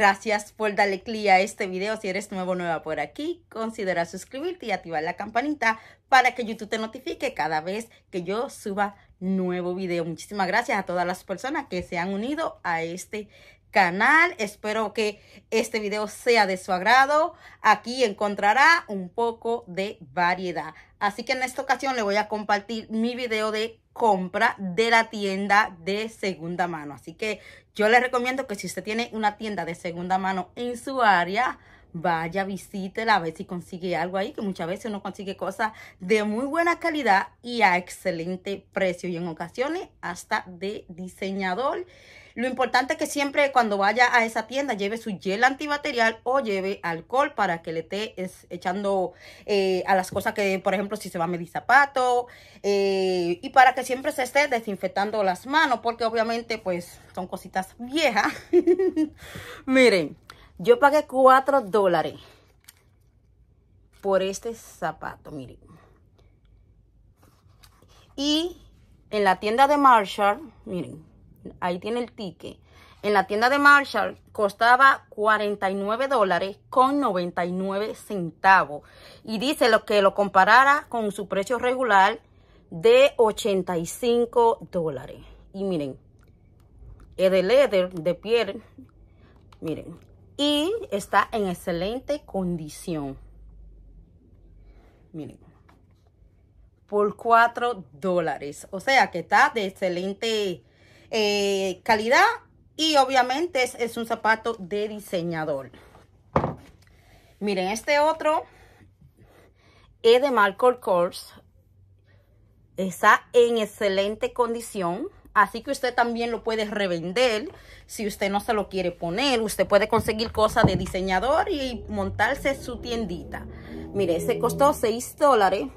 Gracias por darle clic a este video. Si eres nuevo o nueva por aquí, considera suscribirte y activar la campanita para que YouTube te notifique cada vez que yo suba nuevo video. Muchísimas gracias a todas las personas que se han unido a este canal. Espero que este video sea de su agrado. Aquí encontrará un poco de variedad. Así que en esta ocasión le voy a compartir mi video de compra de la tienda de segunda mano. Así que yo les recomiendo que si usted tiene una tienda de segunda mano en su área, vaya, visítela, a ver si consigue algo ahí, que muchas veces uno consigue cosas de muy buena calidad y a excelente precio y en ocasiones hasta de diseñador. Lo importante es que siempre cuando vaya a esa tienda lleve su gel antibacterial o lleve alcohol para que le esté echando eh, a las cosas que, por ejemplo, si se va a medir zapato eh, y para que siempre se esté desinfectando las manos porque obviamente pues son cositas viejas. Miren, yo pagué 4 dólares por este zapato, miren. Y en la tienda de Marshall, miren, ahí tiene el ticket. En la tienda de Marshall costaba 49 dólares con 99 centavos. Y dice lo que lo comparara con su precio regular de 85 dólares. Y miren, es de leather, de piel, miren, y está en excelente condición. Miren, por 4 dólares. O sea que está de excelente eh, calidad y obviamente es, un zapato de diseñador. Miren, este otro es de Marco Kors. Está en excelente condición. Así que usted también lo puede revender si usted no se lo quiere poner. Usted puede conseguir cosas de diseñador y montarse su tiendita. Mire, ese costó 6 dólares.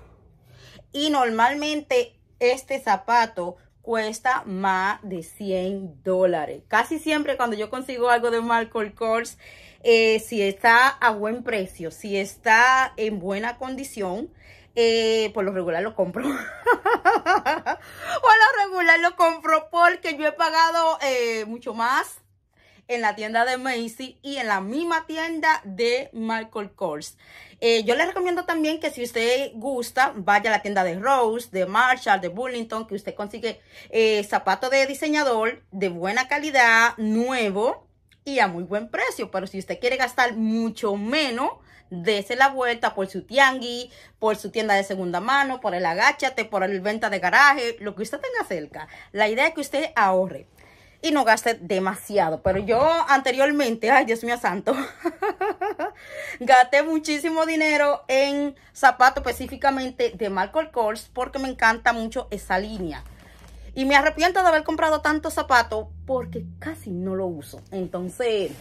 Y normalmente este zapato cuesta más de 100 dólares. Casi siempre cuando yo consigo algo de Michael Kors, eh, si está a buen precio, si está en buena condición, eh, por lo regular lo compro. lo compro porque yo he pagado eh, mucho más en la tienda de Macy y en la misma tienda de Michael Kors. Eh, yo les recomiendo también que si usted gusta, vaya a la tienda de Rose, de Marshall, de Burlington, que usted consigue eh, zapato de diseñador de buena calidad, nuevo y a muy buen precio. Pero si usted quiere gastar mucho menos, dese la vuelta por su tiangui, por su tienda de segunda mano, por el agáchate, por el venta de garaje, lo que usted tenga cerca. La idea es que usted ahorre y no gaste demasiado. Pero yo anteriormente, ay Dios mío santo, gasté muchísimo dinero en zapatos específicamente de Michael Kors porque me encanta mucho esa línea. Y me arrepiento de haber comprado tantos zapatos porque casi no lo uso. Entonces,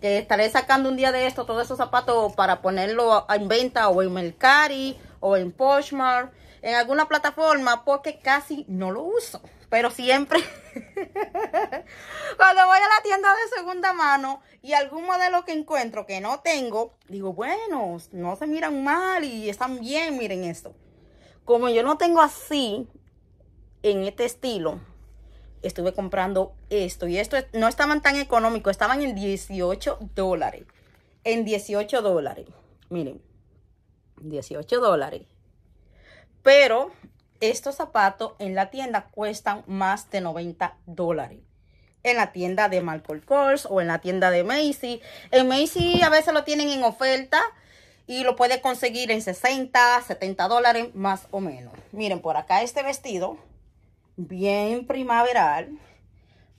que estaré sacando un día de esto todos esos zapatos para ponerlo en venta o en Mercari o en Poshmark, en alguna plataforma, porque casi no lo uso. Pero siempre, cuando voy a la tienda de segunda mano y algún modelo que encuentro que no tengo, digo, bueno, no se miran mal y están bien, miren esto. Como yo no tengo así, en este estilo, estuve comprando esto y esto no estaban tan económicos, estaban en 18 dólares. En 18 dólares. Miren, 18 dólares. Pero estos zapatos en la tienda cuestan más de 90 dólares. En la tienda de Michael Kors o en la tienda de Macy. En Macy a veces lo tienen en oferta y lo puede conseguir en 60, 70 dólares más o menos. Miren, por acá este vestido bien primaveral,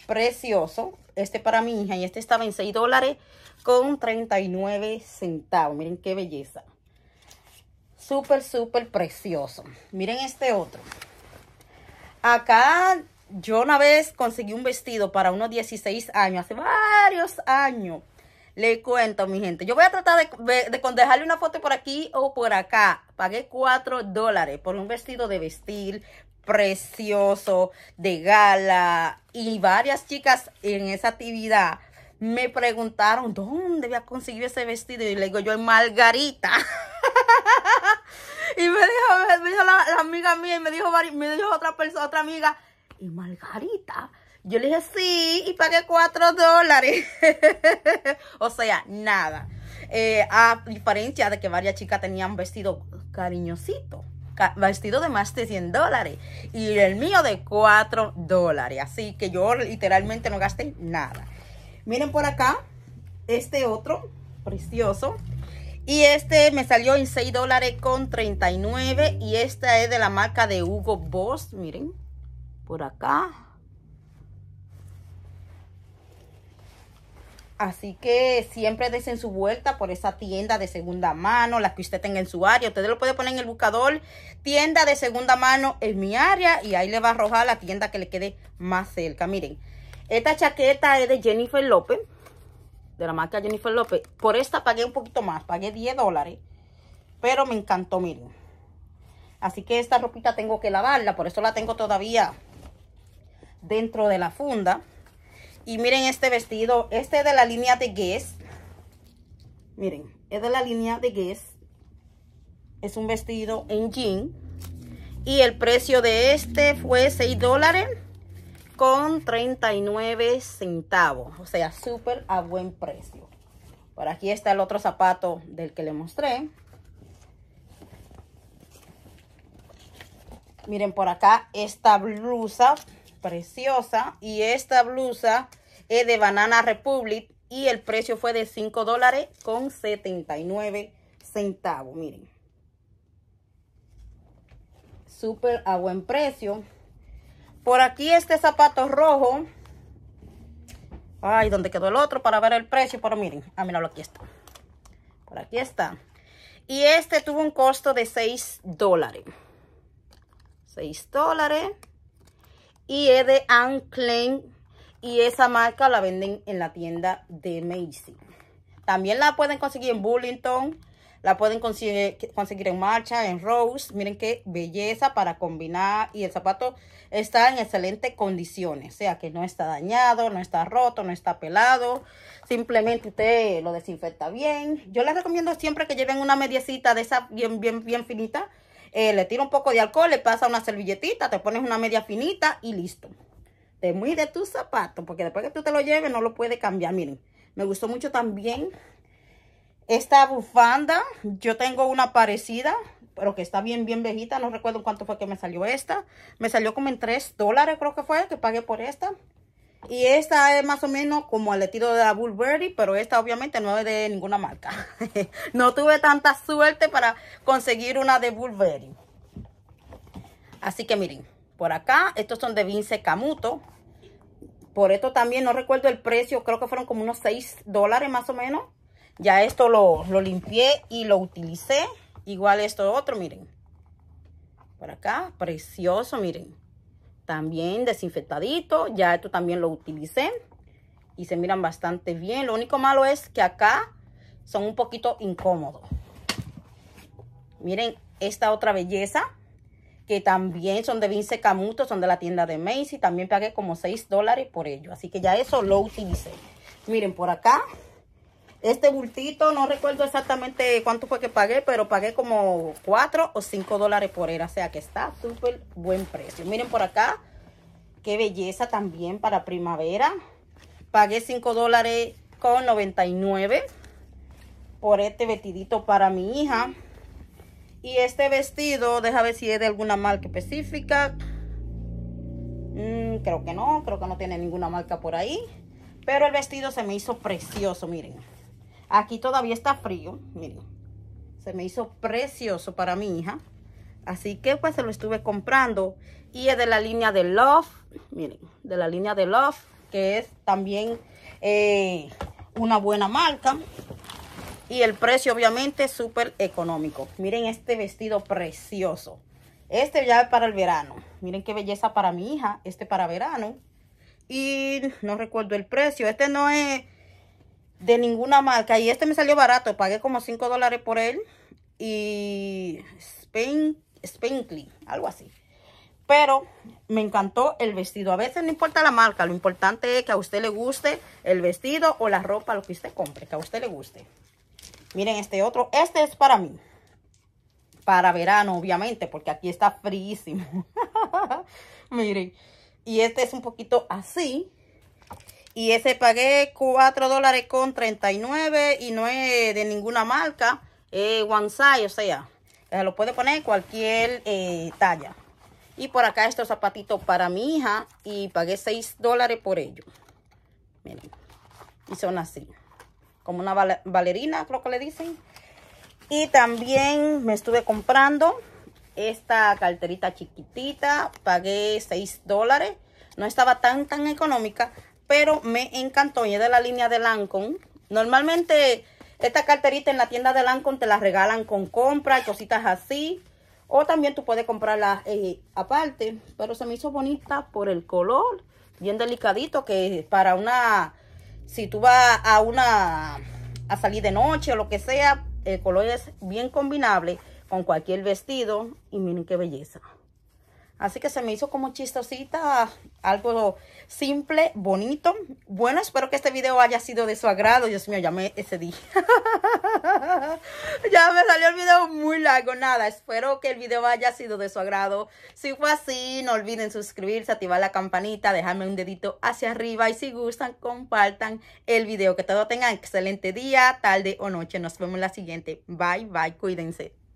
precioso. Este para mi hija y este estaba en 6 dólares con 39 centavos. Miren qué belleza. Súper, súper precioso. Miren este otro. Acá yo una vez conseguí un vestido para unos 16 años, hace varios años. Le cuento, mi gente. Yo voy a tratar de, de, dejarle una foto por aquí o por acá. Pagué 4 dólares por un vestido de vestir, precioso de gala y varias chicas en esa actividad me preguntaron dónde a conseguir ese vestido y le digo yo en Margarita y me dijo, me dijo la, amiga mía y me dijo, me dijo otra persona, otra amiga y Margarita yo le dije sí y pagué cuatro dólares o sea nada eh, a diferencia de que varias chicas tenían vestido cariñosito vestido de más de 100 dólares y el mío de 4 dólares. Así que yo literalmente no gasté nada. Miren por acá, este otro, precioso. Y este me salió en 6 dólares con 39 y esta es de la marca de Hugo Boss, miren, por acá Así que siempre desen su vuelta por esa tienda de segunda mano, la que usted tenga en su área. Usted lo puede poner en el buscador, tienda de segunda mano en mi área y ahí le va a arrojar la tienda que le quede más cerca. Miren, esta chaqueta es de Jennifer López, de la marca Jennifer López. Por esta pagué un poquito más, pagué 10 dólares, pero me encantó, miren. Así que esta ropita tengo que lavarla, por eso la tengo todavía dentro de la funda. Y miren este vestido. Este es de la línea de Guess. Miren, es de la línea de Guess. Es un vestido en jean. Y el precio de este fue 6 dólares con 39 centavos. O sea, súper a buen precio. Por aquí está el otro zapato del que le mostré. Miren, por acá esta blusa preciosa. Y esta blusa es de Banana Republic y el precio fue de 5 dólares con 79 centavos. Miren. Súper a buen precio. Por aquí este zapato rojo. Ay, ¿dónde quedó el otro para ver el precio. Pero miren, ah, lo aquí está. Por aquí está. Y este tuvo un costo de 6 dólares. 6 dólares. Y es de Anne y esa marca la venden en la tienda de Macy. También la pueden conseguir en Burlington. La pueden conseguir, conseguir en marcha, en Rose. Miren qué belleza para combinar. Y el zapato está en excelentes condiciones. O sea que no está dañado, no está roto, no está pelado. Simplemente usted lo desinfecta bien. Yo les recomiendo siempre que lleven una mediecita de esa bien, bien, bien finita. Eh, le tira un poco de alcohol, le pasa una servilletita, te pones una media finita y listo. Te de tus zapatos, porque después que tú te lo lleves no lo puedes cambiar. Miren, me gustó mucho también esta bufanda. Yo tengo una parecida, pero que está bien, bien viejita. No recuerdo cuánto fue que me salió esta. Me salió como en 3 dólares, creo que fue, que pagué por esta. Y esta es más o menos como el estilo de la Burberry, pero esta obviamente no es de ninguna marca. no tuve tanta suerte para conseguir una de Burberry. Así que miren, por acá. Estos son de Vince Camuto. Por esto también, no recuerdo el precio, creo que fueron como unos 6 dólares más o menos. Ya esto lo, limpié y lo utilicé. Igual esto otro, miren. Por acá, precioso, miren. También desinfectadito, ya esto también lo utilicé. Y se miran bastante bien. Lo único malo es que acá son un poquito incómodos. Miren esta otra belleza que también son de Vince Camuto, son de la tienda de Macy. También pagué como 6 dólares por ello. Así que ya eso lo utilicé. Miren, por acá, este bultito, no recuerdo exactamente cuánto fue que pagué, pero pagué como 4 o 5 dólares por él. O sea que está súper buen precio. Miren por acá, qué belleza también para primavera. Pagué 5 dólares con 99 por este vestidito para mi hija. Y este vestido, deja ver si es de alguna marca específica. Mm, creo que no, creo que no tiene ninguna marca por ahí. Pero el vestido se me hizo precioso, miren. Aquí todavía está frío, miren. Se me hizo precioso para mi hija. Así que pues se lo estuve comprando. Y es de la línea de Love, miren, de la línea de Love, que es también eh, una buena marca y el precio obviamente súper económico. Miren este vestido precioso. Este ya es para el verano. Miren qué belleza para mi hija. Este para verano. Y no recuerdo el precio. Este no es de ninguna marca. Y este me salió barato. Pagué como 5 dólares por él. Y Spain, Spinkly, algo así. Pero me encantó el vestido. A veces no importa la marca. Lo importante es que a usted le guste el vestido o la ropa, lo que usted compre. Que a usted le guste. Miren este otro. Este es para mí. Para verano, obviamente, porque aquí está fríísimo. Miren. Y este es un poquito así. Y ese pagué 4 dólares con 39 y no es de ninguna marca. Eh, one size, o sea, eh, lo puede poner cualquier eh, talla. Y por acá estos zapatitos para mi hija. Y pagué 6 dólares por ellos. Miren. Y son así como una bailarina creo que le dicen. Y también me estuve comprando esta carterita chiquitita, pagué 6 dólares. No estaba tan, tan económica, pero me encantó y es de la línea de Lancome. Normalmente esta carterita en la tienda de Lancome te la regalan con compra y cositas así. O también tú puedes comprarla eh, aparte. Pero se me hizo bonita por el color. Bien delicadito que para una si tú vas a una a salir de noche o lo que sea, el color es bien combinable con cualquier vestido y miren qué belleza. Así que se me hizo como chistosita, algo simple, bonito. Bueno, espero que este video haya sido de su agrado. Dios mío, ya me excedí. ya me salió el video muy largo. Nada, espero que el video haya sido de su agrado. Si fue así, no olviden suscribirse, activar la campanita, dejarme un dedito hacia arriba. Y si gustan, compartan el video. Que todos tengan excelente día, tarde o noche. Nos vemos en la siguiente. Bye, bye. Cuídense.